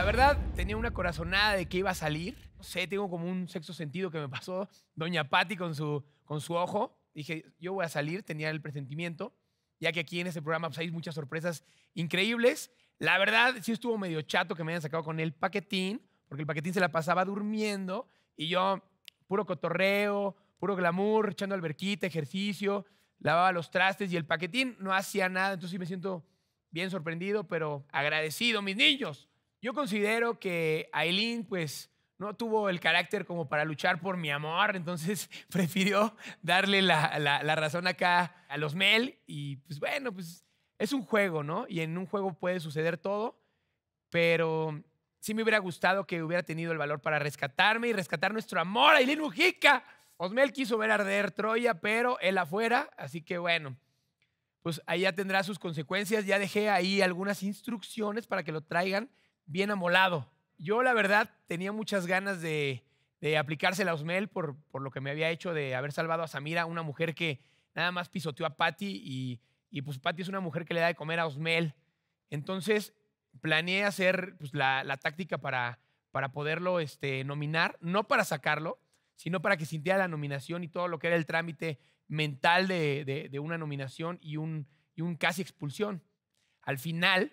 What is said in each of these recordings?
La verdad, tenía una corazonada de que iba a salir. No sé, tengo como un sexto sentido que me pasó Doña Patti con su, con su ojo. Dije, yo voy a salir, tenía el presentimiento, ya que aquí en este programa pues, hay muchas sorpresas increíbles. La verdad, sí estuvo medio chato que me hayan sacado con el paquetín, porque el paquetín se la pasaba durmiendo y yo, puro cotorreo, puro glamour, echando alberquita, ejercicio, lavaba los trastes y el paquetín no hacía nada. Entonces sí me siento bien sorprendido, pero agradecido, mis niños. Yo considero que Aileen, pues, no tuvo el carácter como para luchar por mi amor, entonces prefirió darle la, la, razón acá a los Mel y pues bueno, pues es un juego, ¿no? Y en un juego puede suceder todo, pero sí me hubiera gustado que hubiera tenido el valor para rescatarme y rescatar nuestro amor, Aileen Mujica. Osmel quiso ver arder Troya, pero él afuera, así que bueno, pues ahí ya tendrá sus consecuencias. Ya dejé ahí algunas instrucciones para que lo traigan bien amolado. Yo, la verdad, tenía muchas ganas de, de aplicársela a Osmel por, lo que me había hecho de haber salvado a Samira, una mujer que nada más pisoteó a Patty y, pues Patty es una mujer que le da de comer a Osmel. Entonces, planeé hacer pues, la, táctica para, poderlo este, nominar, no para sacarlo, sino para que sintiera la nominación y todo lo que era el trámite mental de, una nominación y un, y un casi expulsión. Al final,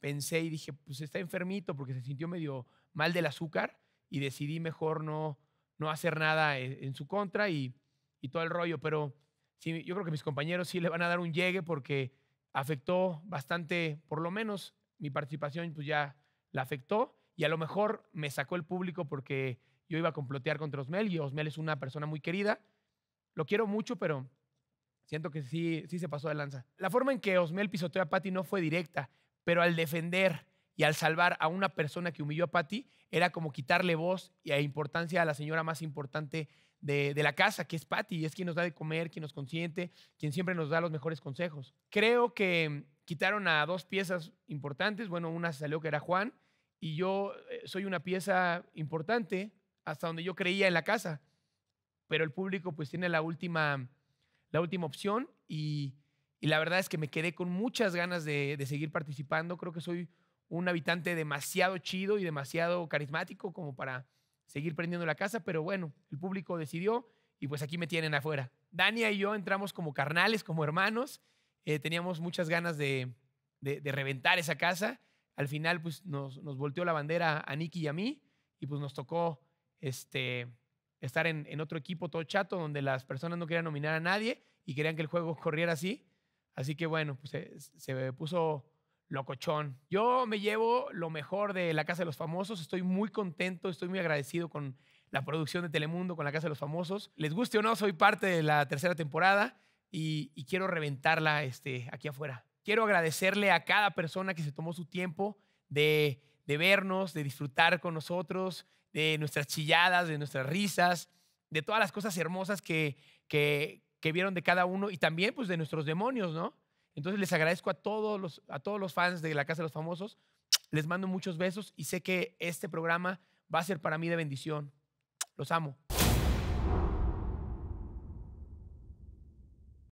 pensé y dije, pues está enfermito porque se sintió medio mal del azúcar y decidí mejor no, no hacer nada e-, en, su contra y, y, todo el rollo. Pero sí, yo creo que mis compañeros sí le van a dar un llegue porque afectó bastante, por lo menos mi participación pues ya la afectó y a lo mejor me sacó el público porque yo iba a complotear contra Osmel y Osmel es una persona muy querida. Lo quiero mucho, pero siento que sí, sí se pasó de lanza. La forma en que Osmel pisoteó a Patty no fue directa pero al defender y al salvar a una persona que humilló a Patty, era como quitarle voz y a e importancia a la señora más importante de, de, la casa, que es Patty, y es quien nos da de comer, quien nos consiente, quien siempre nos da los mejores consejos. Creo que quitaron a dos piezas importantes, bueno, una salió que era Juan, y yo eh, soy una pieza importante hasta donde yo creía en la casa, pero el público pues tiene la última, la última opción y y la verdad es que me quedé con muchas ganas de, seguir participando. Creo que soy un habitante demasiado chido y demasiado carismático como para seguir prendiendo la casa, pero bueno, el público decidió y pues aquí me tienen afuera. Dania y yo entramos como carnales, como hermanos. Eh, teníamos muchas ganas de, reventar esa casa. Al final, pues nos, volteó la bandera a Nicky y a mí y pues nos tocó este, estar en, en, otro equipo todo chato donde las personas no querían nominar a nadie y querían que el juego corriera así. Así que bueno, se, pues, eh, se puso locochón. Yo me llevo lo mejor de La Casa de los Famosos. Estoy muy contento, estoy muy agradecido con la producción de Telemundo, con La Casa de los Famosos. Les guste o no, soy parte de la tercera temporada y, quiero reventarla este, aquí afuera. Quiero agradecerle a cada persona que se tomó su tiempo de, de vernos, de disfrutar con nosotros, de nuestras chilladas, de nuestras risas, de todas las cosas hermosas que, que, que vieron de cada uno y también pues de nuestros demonios, ¿no? Entonces les agradezco a todos los, a todos los fans de la Casa de los Famosos. Les mando muchos besos y sé que este programa va a ser para mí de bendición. Los amo.